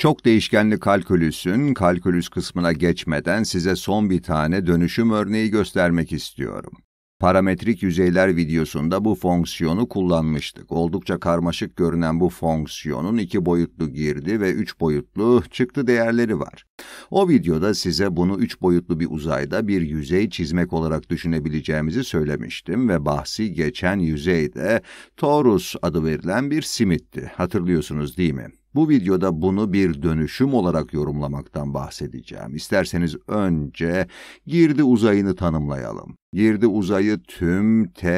Çok değişkenli kalkülüsün kalkülüs kısmına geçmeden size son bir tane dönüşüm örneği göstermek istiyorum. Parametrik yüzeyler videosunda bu fonksiyonu kullanmıştık. Oldukça karmaşık görünen bu fonksiyonun iki boyutlu girdi ve üç boyutlu çıktı değerleri var. O videoda size bunu üç boyutlu bir uzayda bir yüzey çizmek olarak düşünebileceğimizi söylemiştim ve bahsi geçen yüzey de torus adı verilen bir simitti. Hatırlıyorsunuz değil mi? Bu videoda bunu bir dönüşüm olarak yorumlamaktan bahsedeceğim. İsterseniz önce girdi uzayını tanımlayalım. Girdi uzayı tüm T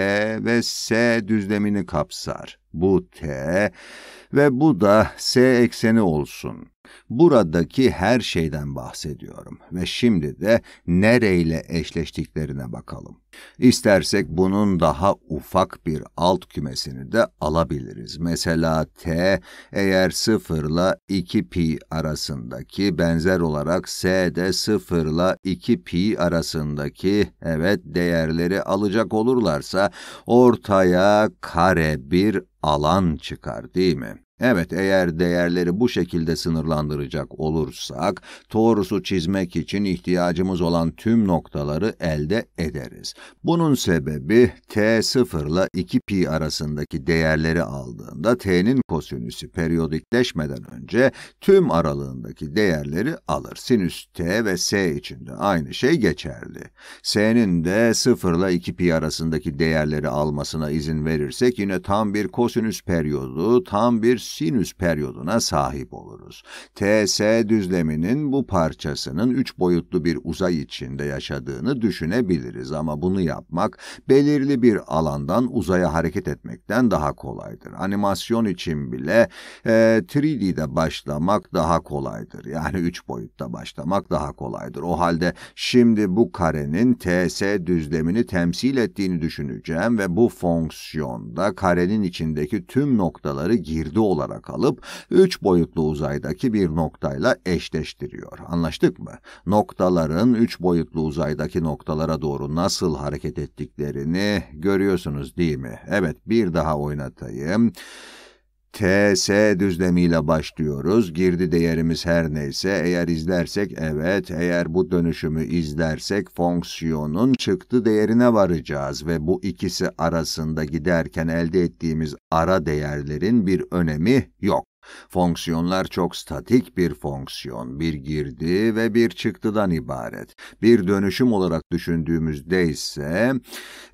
ve S düzlemini kapsar. Bu T ve bu da S ekseni olsun buradaki her şeyden bahsediyorum ve şimdi de nereyle eşleştiklerine bakalım. İstersek bunun daha ufak bir alt kümesini de alabiliriz. Mesela t eğer 0 ile 2 pi arasındaki benzer olarak s de 0 ile 2 pi arasındaki evet değerleri alacak olurlarsa ortaya kare bir alan çıkar değil mi? Evet, eğer değerleri bu şekilde sınırlandıracak olursak, torusu çizmek için ihtiyacımız olan tüm noktaları elde ederiz. Bunun sebebi t0 ile 2 pi arasındaki değerleri aldığında t'nin kosinüsü periyodikleşmeden önce tüm aralığındaki değerleri alır. Sinüs t ve s için de aynı şey geçerli. s'nin de 0 ile 2 pi arasındaki değerleri almasına izin verirsek yine tam bir kosinüs periyodu, tam bir sinüs periyoduna sahip olur görüyoruz. TS düzleminin bu parçasının üç boyutlu bir uzay içinde yaşadığını düşünebiliriz ama bunu yapmak belirli bir alandan uzaya hareket etmekten daha kolaydır. Animasyon için bile e, 3D'de başlamak daha kolaydır. Yani üç boyutta başlamak daha kolaydır. O halde şimdi bu karenin TS düzlemini temsil ettiğini düşüneceğim ve bu fonksiyonda karenin içindeki tüm noktaları girdi olarak alıp üç boyutlu uzayda uzaydaki bir noktayla eşleştiriyor. Anlaştık mı? Noktaların üç boyutlu uzaydaki noktalara doğru nasıl hareket ettiklerini görüyorsunuz değil mi? Evet bir daha oynatayım. TS düzlemiyle başlıyoruz. Girdi değerimiz her neyse. Eğer izlersek evet, eğer bu dönüşümü izlersek fonksiyonun çıktı değerine varacağız ve bu ikisi arasında giderken elde ettiğimiz ara değerlerin bir önemi yok. Fonksiyonlar çok statik bir fonksiyon, bir girdi ve bir çıktıdan ibaret. Bir dönüşüm olarak düşündüğümüzde ise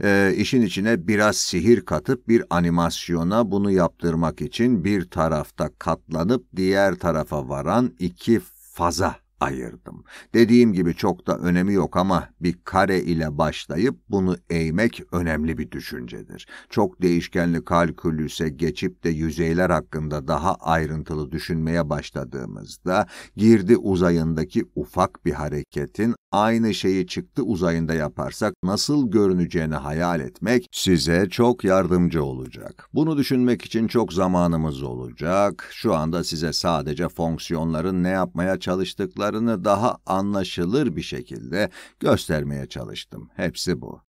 e, işin içine biraz sihir katıp bir animasyona bunu yaptırmak için bir tarafta katlanıp diğer tarafa varan iki faza ayırdım. Dediğim gibi çok da önemi yok ama bir kare ile başlayıp bunu eğmek önemli bir düşüncedir. Çok değişkenli kalkülüse geçip de yüzeyler hakkında daha ayrıntılı düşünmeye başladığımızda girdi uzayındaki ufak bir hareketin aynı şeyi çıktı uzayında yaparsak nasıl görüneceğini hayal etmek size çok yardımcı olacak. Bunu düşünmek için çok zamanımız olacak. Şu anda size sadece fonksiyonların ne yapmaya çalıştıkları yaptıklarını daha anlaşılır bir şekilde göstermeye çalıştım. Hepsi bu.